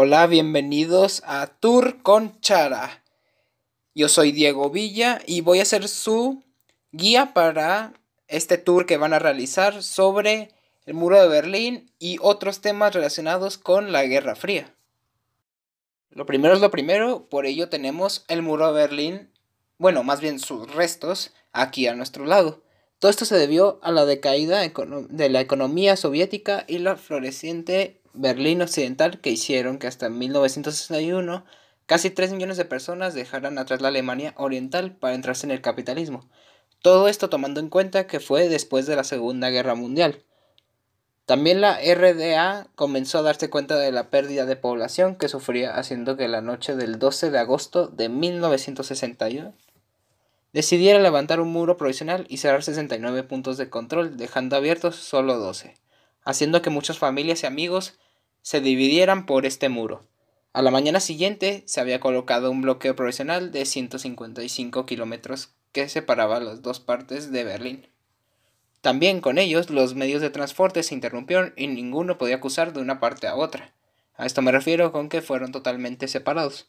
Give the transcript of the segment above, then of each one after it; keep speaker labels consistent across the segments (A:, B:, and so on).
A: Hola, bienvenidos a Tour con Chara. Yo soy Diego Villa y voy a ser su guía para este tour que van a realizar sobre el muro de Berlín y otros temas relacionados con la Guerra Fría. Lo primero es lo primero, por ello tenemos el muro de Berlín, bueno, más bien sus restos, aquí a nuestro lado. Todo esto se debió a la decaída de la economía soviética y la floreciente Berlín Occidental que hicieron que hasta 1961 casi 3 millones de personas dejaran atrás la Alemania Oriental para entrarse en el capitalismo. Todo esto tomando en cuenta que fue después de la Segunda Guerra Mundial. También la RDA comenzó a darse cuenta de la pérdida de población que sufría, haciendo que la noche del 12 de agosto de 1961 decidiera levantar un muro provisional y cerrar 69 puntos de control, dejando abiertos solo 12, haciendo que muchas familias y amigos se dividieran por este muro. A la mañana siguiente se había colocado un bloqueo provisional de 155 kilómetros que separaba las dos partes de Berlín. También con ellos los medios de transporte se interrumpieron y ninguno podía acusar de una parte a otra. A esto me refiero con que fueron totalmente separados.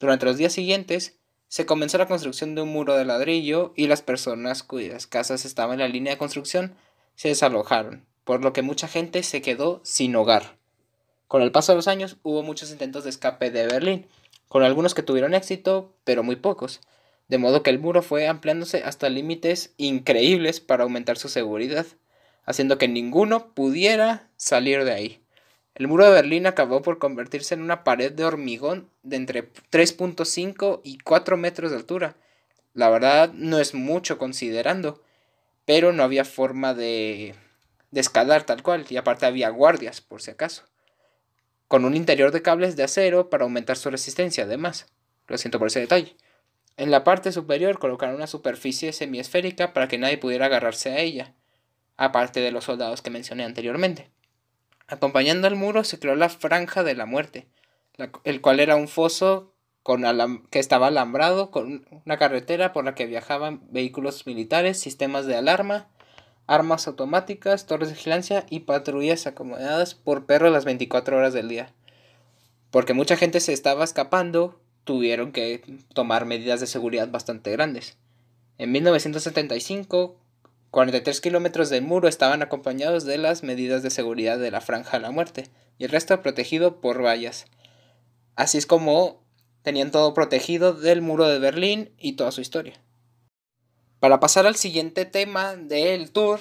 A: Durante los días siguientes, se comenzó la construcción de un muro de ladrillo y las personas cuyas casas estaban en la línea de construcción se desalojaron, por lo que mucha gente se quedó sin hogar. Con el paso de los años hubo muchos intentos de escape de Berlín, con algunos que tuvieron éxito, pero muy pocos, de modo que el muro fue ampliándose hasta límites increíbles para aumentar su seguridad, haciendo que ninguno pudiera salir de ahí. El muro de Berlín acabó por convertirse en una pared de hormigón de entre 3.5 y 4 metros de altura. La verdad no es mucho considerando, pero no había forma de, de escalar tal cual, y aparte había guardias por si acaso, con un interior de cables de acero para aumentar su resistencia además. Lo siento por ese detalle. En la parte superior colocaron una superficie semiesférica para que nadie pudiera agarrarse a ella, aparte de los soldados que mencioné anteriormente. Acompañando al muro se creó la Franja de la Muerte, el cual era un foso con que estaba alambrado con una carretera por la que viajaban vehículos militares, sistemas de alarma, armas automáticas, torres de vigilancia y patrullas acomodadas por perros las 24 horas del día. Porque mucha gente se estaba escapando, tuvieron que tomar medidas de seguridad bastante grandes. En 1975 43 kilómetros del muro estaban acompañados de las medidas de seguridad de la Franja de la Muerte y el resto protegido por vallas. Así es como tenían todo protegido del muro de Berlín y toda su historia. Para pasar al siguiente tema del tour,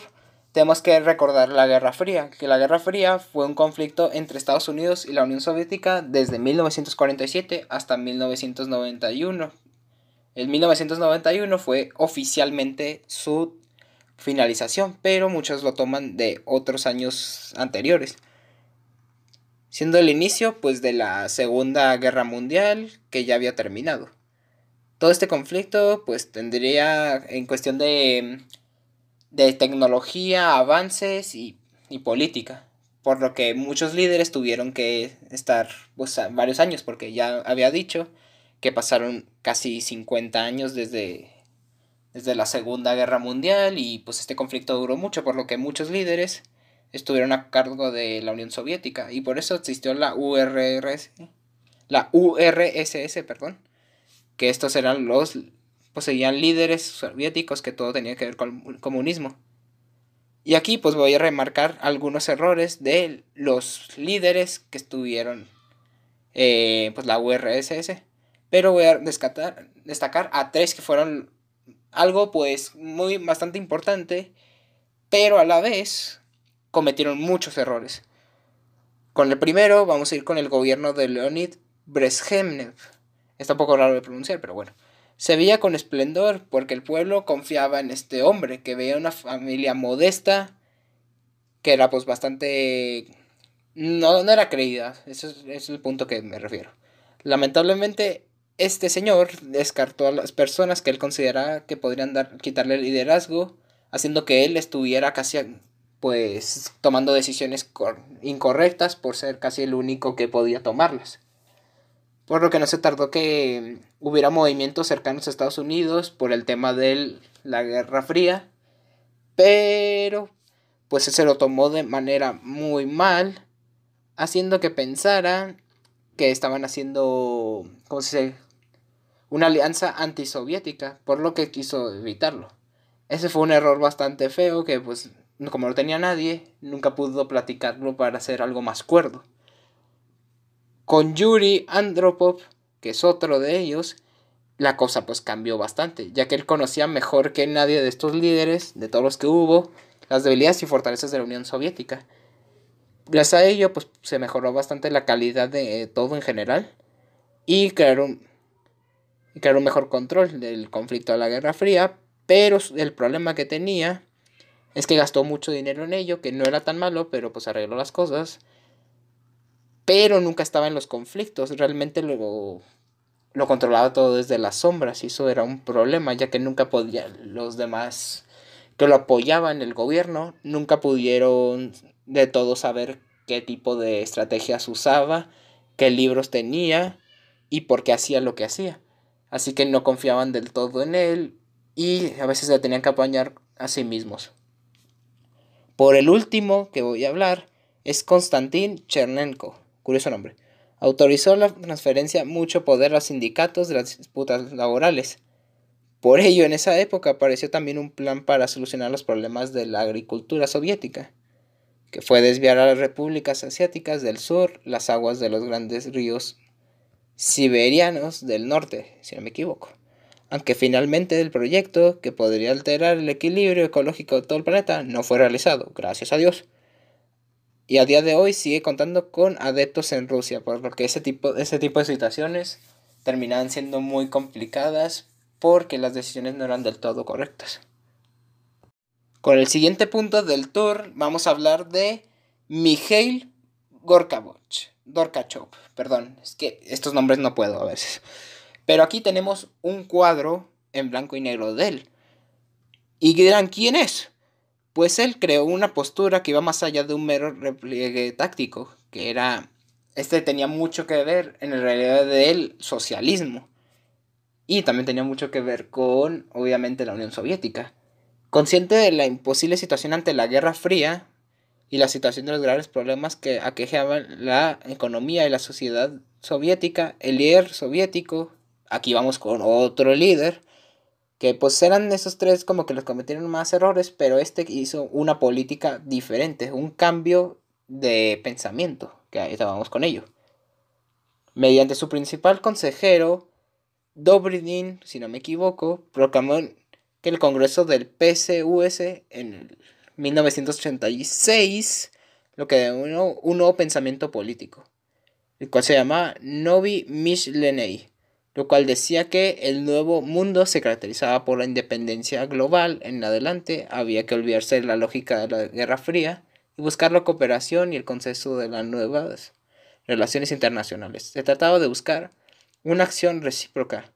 A: tenemos que recordar la Guerra Fría, que la Guerra Fría fue un conflicto entre Estados Unidos y la Unión Soviética desde 1947 hasta 1991. El 1991 fue oficialmente su finalización, pero muchos lo toman de otros años anteriores. Siendo el inicio pues de la Segunda Guerra Mundial que ya había terminado. Todo este conflicto pues tendría en cuestión de, de tecnología, avances y, política. Por lo que muchos líderes tuvieron que estar pues, varios años porque ya había dicho que pasaron casi 50 años desde desde la Segunda Guerra Mundial y pues este conflicto duró mucho, por lo que muchos líderes estuvieron a cargo de la Unión Soviética y por eso existió la URSS, la URSS, perdón, que estos eran los poseían pues, líderes soviéticos que todo tenía que ver con el comunismo. Y aquí pues voy a remarcar algunos errores de los líderes que estuvieron eh, pues la URSS, pero voy a destacar a tres que fueron algo pues muy bastante importante, pero a la vez cometieron muchos errores. Con el primero vamos a ir con el gobierno de Leonid Brezhnev. Está un poco raro de pronunciar, pero bueno. Se veía con esplendor porque el pueblo confiaba en este hombre, que veía una familia modesta, que era pues bastante... No, no era creída, ese es, es el punto que me refiero. Lamentablemente este señor descartó a las personas que él consideraba que podrían dar, quitarle el liderazgo, haciendo que él estuviera casi pues tomando decisiones incorrectas por ser casi el único que podía tomarlas. Por lo que no se tardó que hubiera movimientos cercanos a Estados Unidos por el tema de la Guerra Fría, pero pues se lo tomó de manera muy mal, haciendo que pensara que estaban haciendo, ¿cómo se dice? una alianza antisoviética, por lo que quiso evitarlo. Ese fue un error bastante feo que pues como no tenía nadie, nunca pudo platicarlo para hacer algo más cuerdo. Con Yuri Andropov, que es otro de ellos, la cosa pues cambió bastante, ya que él conocía mejor que nadie de estos líderes, de todos los que hubo, las debilidades y fortalezas de la Unión Soviética. Gracias a ello pues se mejoró bastante la calidad de todo en general y crearon era un mejor control del conflicto de la Guerra Fría, pero el problema que tenía es que gastó mucho dinero en ello, que no era tan malo, pero pues arregló las cosas, pero nunca estaba en los conflictos, realmente lo, lo controlaba todo desde las sombras y eso era un problema, ya que nunca podía los demás que lo apoyaban el gobierno, nunca pudieron de todo saber qué tipo de estrategias usaba, qué libros tenía y por qué hacía lo que hacía así que no confiaban del todo en él y a veces le tenían que apañar a sí mismos. Por el último que voy a hablar es Konstantin Chernenko, curioso nombre. Autorizó la transferencia mucho poder a sindicatos de las disputas laborales. Por ello, en esa época apareció también un plan para solucionar los problemas de la agricultura soviética, que fue desviar a las repúblicas asiáticas del sur las aguas de los grandes ríos siberianos del norte, si no me equivoco. Aunque finalmente el proyecto, que podría alterar el equilibrio ecológico de todo el planeta, no fue realizado, gracias a Dios. Y a día de hoy sigue contando con adeptos en Rusia, por lo que ese tipo, ese tipo de situaciones terminan siendo muy complicadas porque las decisiones no eran del todo correctas. Con el siguiente punto del tour vamos a hablar de Mikhail Gorkavoch. Dorkachov, perdón, es que estos nombres no puedo a veces. Pero aquí tenemos un cuadro en blanco y negro de él. Y dirán, ¿quién es? Pues él creó una postura que iba más allá de un mero repliegue táctico, que era, este tenía mucho que ver en realidad del socialismo. Y también tenía mucho que ver con, obviamente, la Unión Soviética. Consciente de la imposible situación ante la Guerra Fría, y la situación de los graves problemas que aquejaban la economía y la sociedad soviética, el líder soviético, aquí vamos con otro líder, que pues eran esos tres como que los cometieron más errores, pero este hizo una política diferente, un cambio de pensamiento, que ahí estábamos con ello. Mediante su principal consejero, Dobrynin, si no me equivoco, proclamó que el Congreso del PCUS en el 1986 lo que denominó un nuevo pensamiento político, el cual se llamaba Novi Mishlenei, lo cual decía que el nuevo mundo se caracterizaba por la independencia global. En adelante había que olvidarse de la lógica de la Guerra Fría y buscar la cooperación y el consenso de las nuevas relaciones internacionales. Se trataba de buscar una acción recíproca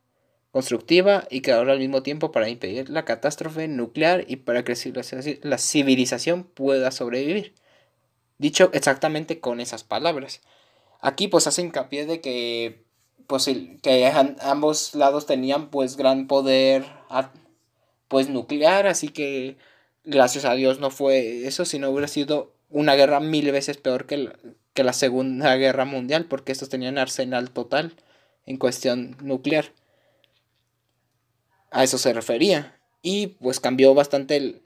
A: constructiva y que ahora al mismo tiempo para impedir la catástrofe nuclear y para que la civilización pueda sobrevivir. Dicho exactamente con esas palabras. Aquí pues hace hincapié de que, pues, que ambos lados tenían pues gran poder pues nuclear, así que gracias a Dios no fue eso, sino hubiera sido una guerra mil veces peor que que la Segunda Guerra Mundial, porque estos tenían arsenal total en cuestión nuclear a eso se refería. Y pues cambió bastante el,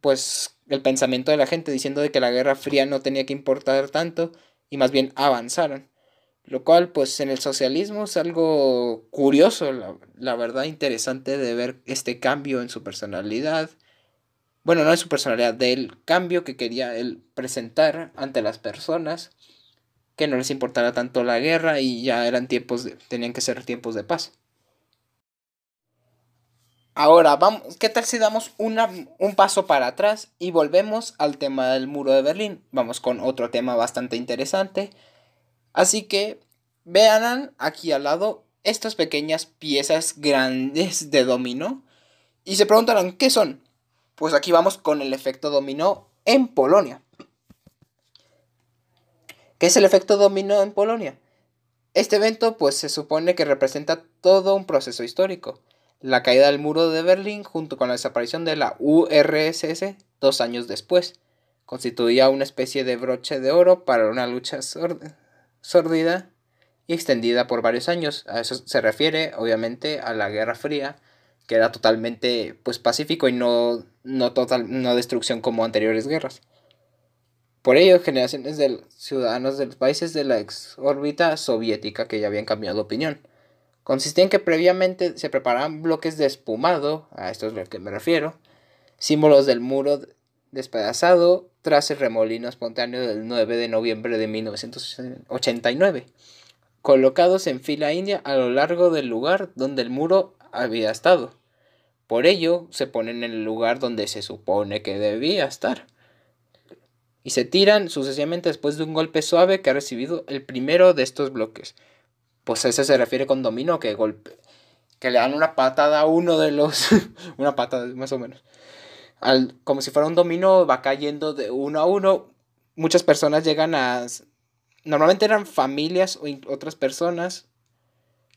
A: pues, el pensamiento de la gente, diciendo de que la Guerra Fría no tenía que importar tanto y más bien avanzaron. Lo cual, pues, en el socialismo es algo curioso, la, verdad, interesante de ver este cambio en su personalidad. Bueno, no en su personalidad, del cambio que quería él presentar ante las personas, que no les importara tanto la guerra y ya eran tiempos, tenían que ser tiempos de paz. Ahora, vamos, ¿qué tal si damos un paso para atrás y volvemos al tema del muro de Berlín? Vamos con otro tema bastante interesante. Así que vean aquí al lado estas pequeñas piezas grandes de dominó y se preguntarán, ¿qué son? Pues aquí vamos con el efecto dominó en Polonia. ¿Qué es el efecto dominó en Polonia? Este evento pues se supone que representa todo un proceso histórico la caída del muro de Berlín junto con la desaparición de la URSS dos años después constituía una especie de broche de oro para una lucha sordida y extendida por varios años. A eso se refiere, obviamente, a la Guerra Fría, que era totalmente pues, pacífico y no, no, total, no destrucción como anteriores guerras. Por ello, generaciones de ciudadanos de los países de la ex órbita soviética que ya habían cambiado de opinión Consistía en que previamente se preparaban bloques de espumado, a esto es que me refiero, símbolos del muro despedazado tras el remolino espontáneo del 9 de noviembre de 1989, colocados en fila india a lo largo del lugar donde el muro había estado. Por ello, se ponen en el lugar donde se supone que debía estar. Y se tiran sucesivamente después de un golpe suave que ha recibido el primero de estos bloques. Pues ese se refiere con dominó, que golpe, que le dan una patada a uno de los. una patada, más o menos. Al, como si fuera un domino, va cayendo de uno a uno. Muchas personas llegan a. Normalmente eran familias o otras personas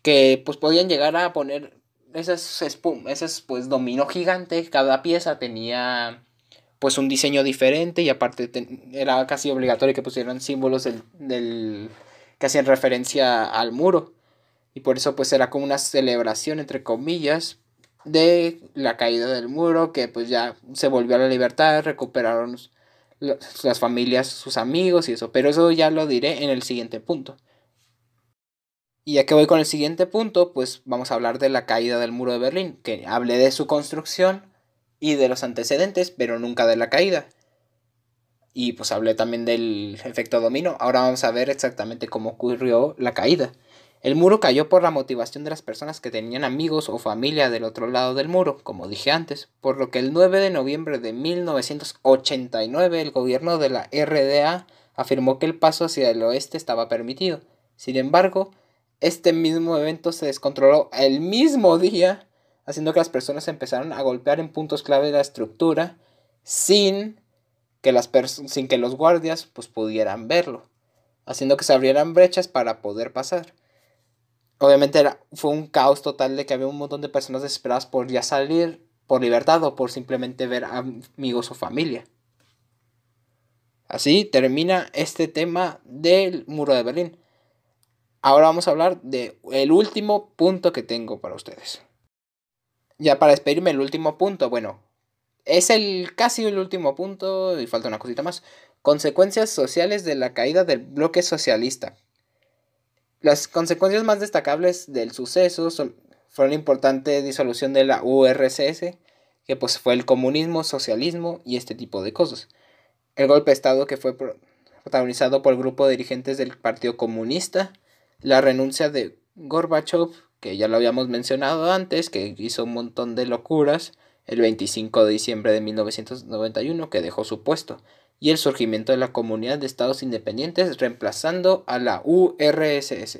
A: que pues podían llegar a poner esas, es pues dominó gigante. Cada pieza tenía pues un diseño diferente y aparte era casi obligatorio que pusieran símbolos del que hacían referencia al muro. Y por eso pues era como una celebración, entre comillas, de la caída del muro, que pues ya se volvió a la libertad, recuperaron las familias, sus amigos y eso. Pero eso ya lo diré en el siguiente punto. Y ya que voy con el siguiente punto, pues vamos a hablar de la caída del muro de Berlín, que hablé de su construcción y de los antecedentes, pero nunca de la caída y pues hablé también del efecto domino, Ahora vamos a ver exactamente cómo ocurrió la caída. El muro cayó por la motivación de las personas que tenían amigos o familia del otro lado del muro, como dije antes, por lo que el 9 de noviembre de 1989 el gobierno de la RDA afirmó que el paso hacia el oeste estaba permitido. Sin embargo, este mismo evento se descontroló el mismo día, haciendo que las personas empezaron a golpear en puntos clave de la estructura sin que las sin que los guardias pues, pudieran verlo, haciendo que se abrieran brechas para poder pasar. Obviamente era, fue un caos total de que había un montón de personas desesperadas por ya salir por libertad o por simplemente ver amigos o familia. Así termina este tema del muro de Berlín. Ahora vamos a hablar del el último punto que tengo para ustedes. Ya para despedirme, el último punto. Bueno, es el casi el último punto y falta una cosita más. Consecuencias sociales de la caída del bloque socialista. Las consecuencias más destacables del suceso fueron la importante disolución de la URSS, que pues fue el comunismo, socialismo y este tipo de cosas. El golpe de Estado que fue protagonizado por el grupo de dirigentes del Partido Comunista, la renuncia de Gorbachev, que ya lo habíamos mencionado antes, que hizo un montón de locuras, el 25 de diciembre de 1991 que dejó su puesto, y el surgimiento de la Comunidad de Estados Independientes reemplazando a la URSS,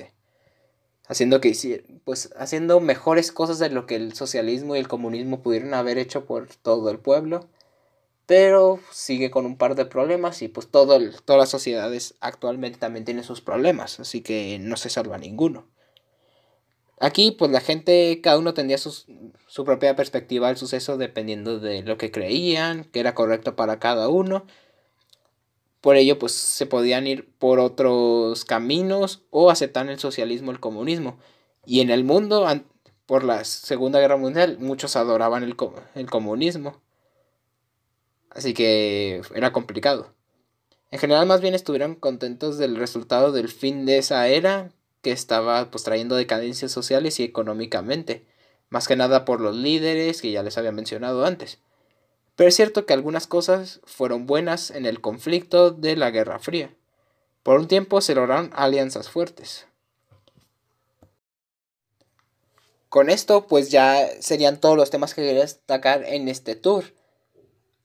A: haciendo, que, pues, haciendo mejores cosas de lo que el socialismo y el comunismo pudieron haber hecho por todo el pueblo, pero sigue con un par de problemas y pues todo todas las sociedades actualmente también tienen sus problemas, así que no se salva ninguno. Aquí, pues la gente, cada uno tendría su propia perspectiva al suceso dependiendo de lo que creían, que era correcto para cada uno. Por ello, pues se podían ir por otros caminos o aceptar el socialismo, el comunismo. Y en el mundo, por la Segunda Guerra Mundial, muchos adoraban el comunismo. Así que era complicado. En general, más bien estuvieron contentos del resultado del fin de esa era, que estaba pues trayendo decadencias sociales y económicamente, más que nada por los líderes que ya les había mencionado antes. Pero es cierto que algunas cosas fueron buenas en el conflicto de la Guerra Fría. Por un tiempo se lograron alianzas fuertes. Con esto pues ya serían todos los temas que quería destacar en este tour.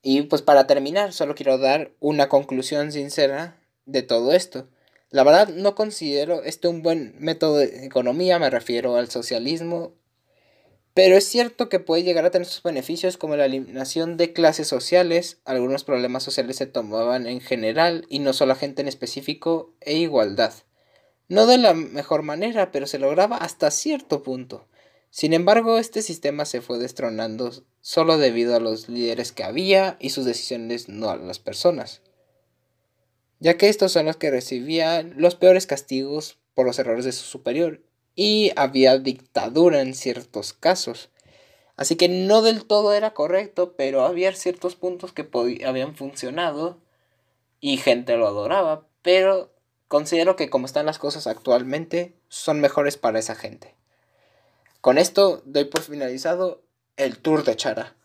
A: Y pues para terminar, solo quiero dar una conclusión sincera de todo esto. La verdad no considero este un buen método de economía, me refiero al socialismo, pero es cierto que puede llegar a tener sus beneficios como la eliminación de clases sociales, algunos problemas sociales se tomaban en general y no solo a gente en específico, e igualdad. No de la mejor manera, pero se lograba hasta cierto punto. Sin embargo, este sistema se fue destronando solo debido a los líderes que había y sus decisiones, no a las personas ya que estos son los que recibían los peores castigos por los errores de su superior, y había dictadura en ciertos casos. Así que no del todo era correcto, pero había ciertos puntos que habían funcionado y gente lo adoraba, pero considero que como están las cosas actualmente, son mejores para esa gente. Con esto doy por finalizado el tour de Chara.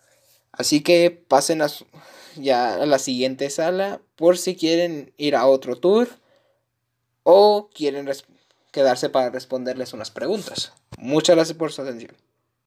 A: Así que pasen a su ya a la siguiente sala por si quieren ir a otro tour o quieren quedarse para responderles unas preguntas. Muchas gracias por su atención.